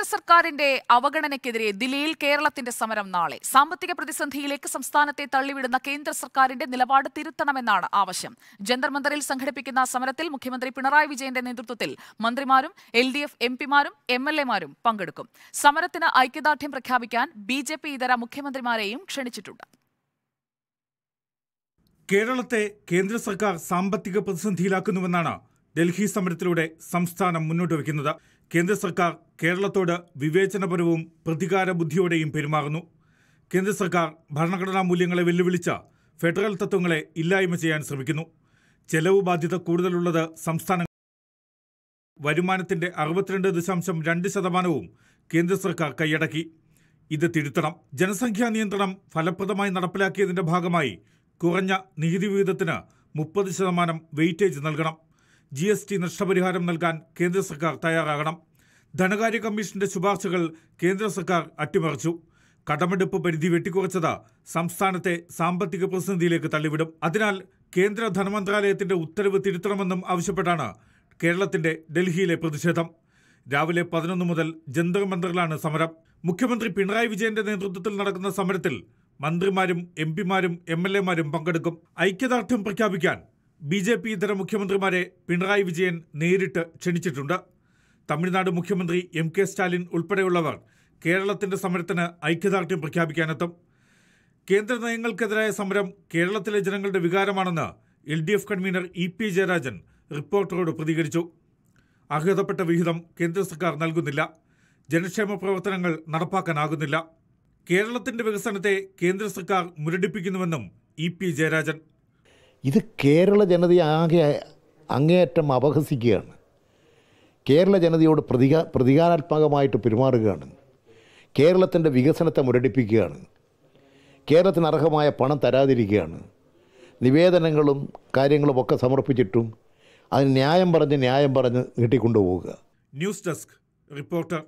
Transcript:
കേന്ദ്ര സർക്കാരിന്റെ അവഗണനയ്ക്കെതിരെ ദില്ലിയിൽ കേരളത്തിന്റെ സമരം നാളെ സാമ്പത്തിക പ്രതിസന്ധിയിലേക്ക് സംസ്ഥാനത്തെ തള്ളിവിടുന്ന കേന്ദ്ര സർക്കാരിന്റെ നിലപാട് തിരുത്തണമെന്നാണ് ആവശ്യം ജന്തർ മന്ദറിൽ സംഘടിപ്പിക്കുന്ന സമരത്തിൽ മുഖ്യമന്ത്രി പിണറായി വിജയന്റെ നേതൃത്വത്തിൽ മന്ത്രിമാരും എൽ ഡി എഫ് എം പിമാരും എം എൽ എമാരും പങ്കെടുക്കും സമരത്തിന് ഐക്യദാർഢ്യം പ്രഖ്യാപിക്കാൻ ബി ജെ പി ഇതര മുഖ്യമന്ത്രിമാരെയും ക്ഷണിച്ചിട്ടുണ്ട് കേരളത്തെ കേന്ദ്ര സർക്കാർ സാമ്പത്തിക പ്രതിസന്ധിയിലാക്കുന്നുവെന്നാണ് ഡൽഹി സമരത്തിലൂടെ സംസ്ഥാനം മുന്നോട്ട് വയ്ക്കുന്നത് കേന്ദ്ര സർക്കാർ കേരളത്തോട് വിവേചനപരവും പ്രതികാര ബുദ്ധിയോടെയും പെരുമാറുന്നു കേന്ദ്ര സർക്കാർ ഭരണഘടനാ മൂല്യങ്ങളെ വെല്ലുവിളിച്ച ഫെഡറൽ തത്വങ്ങളെ ഇല്ലായ്മ ചെയ്യാൻ ശ്രമിക്കുന്നു ചെലവ് ബാധ്യത കൂടുതലുള്ളത് സംസ്ഥാന വരുമാനത്തിന്റെ അറുപത്തിരണ്ട് ദശാംശം രണ്ട് ശതമാനവും കേന്ദ്ര സർക്കാർ കൈയടക്കി ഇത് തിരുത്തണം ജനസംഖ്യാ നിയന്ത്രണം ഫലപ്രദമായി നടപ്പിലാക്കിയതിന്റെ ഭാഗമായി കുറഞ്ഞ നികുതി വിഹിതത്തിന് മുപ്പത് ശതമാനം വെയിറ്റേജ് നൽകണം ജി എസ് ടി നഷ്ടപരിഹാരം നൽകാൻ കേന്ദ്ര സർക്കാർ തയ്യാറാകണം ധനകാര്യ കമ്മീഷന്റെ ശുപാർശകൾ കേന്ദ്ര സർക്കാർ അട്ടിമറിച്ചു കടമെടുപ്പ് പരിധി വെട്ടിക്കുറച്ചത് സംസ്ഥാനത്തെ സാമ്പത്തിക പ്രതിസന്ധിയിലേക്ക് തള്ളിവിടും അതിനാൽ കേന്ദ്ര ധനമന്ത്രാലയത്തിന്റെ ഉത്തരവ് തിരുത്തണമെന്നും ആവശ്യപ്പെട്ടാണ് കേരളത്തിന്റെ ഡൽഹിയിലെ പ്രതിഷേധം രാവിലെ പതിനൊന്ന് മുതൽ ജന്തർ മന്ദറിലാണ് സമരം മുഖ്യമന്ത്രി പിണറായി വിജയന്റെ നേതൃത്വത്തിൽ നടക്കുന്ന സമരത്തിൽ മന്ത്രിമാരും എം പിമാരും എം എൽ എമാരും പങ്കെടുക്കും ഐക്യദാർഢ്യം പ്രഖ്യാപിക്കാൻ ബി ജെ പി ഇതര മുഖ്യമന്ത്രിമാരെ പിണറായി വിജയൻ നേരിട്ട് ക്ഷണിച്ചിട്ടുണ്ട് തമിഴ്നാട് മുഖ്യമന്ത്രി എം കെ സ്റ്റാലിൻ ഉൾപ്പെടെയുള്ളവർ കേരളത്തിന്റെ സമരത്തിന് ഐക്യദാർഢ്യം പ്രഖ്യാപിക്കാനെത്തും കേന്ദ്ര നയങ്ങൾക്കെതിരായ സമരം കേരളത്തിലെ ജനങ്ങളുടെ വികാരമാണെന്ന് L D F convenor E P Jayarajan റിപ്പോർട്ടറോട് പ്രതികരിച്ചു അർഹതപ്പെട്ട വിഹിതം കേന്ദ്ര സർക്കാർ നൽകുന്നില്ല ജനക്ഷേമ പ്രവർത്തനങ്ങൾ നടപ്പാക്കാനാകുന്നില്ല കേരളത്തിന്റെ വികസനത്തെ കേന്ദ്ര സർക്കാർ മുരടിപ്പിക്കുന്നുവെന്നും ഇ പി ജയരാജൻ ഇത് കേരള ജനതയെ ആകെ അങ്ങേയറ്റം അപഹസിക്കുകയാണ് കേരള ജനതയോട് പ്രതികാ പ്രതികാരാത്മകമായിട്ട് പെരുമാറുകയാണ് കേരളത്തിൻ്റെ വികസനത്തെ മുരടിപ്പിക്കുകയാണ് കേരളത്തിന് അർഹമായ പണം തരാതിരിക്കുകയാണ് നിവേദനങ്ങളും കാര്യങ്ങളുമൊക്കെ സമർപ്പിച്ചിട്ടും അതിന് ന്യായം പറഞ്ഞ് ന്യായം പറഞ്ഞ് നീട്ടിക്കൊണ്ടുപോവുക ന്യൂസ് ഡെസ്ക് റിപ്പോർട്ടർ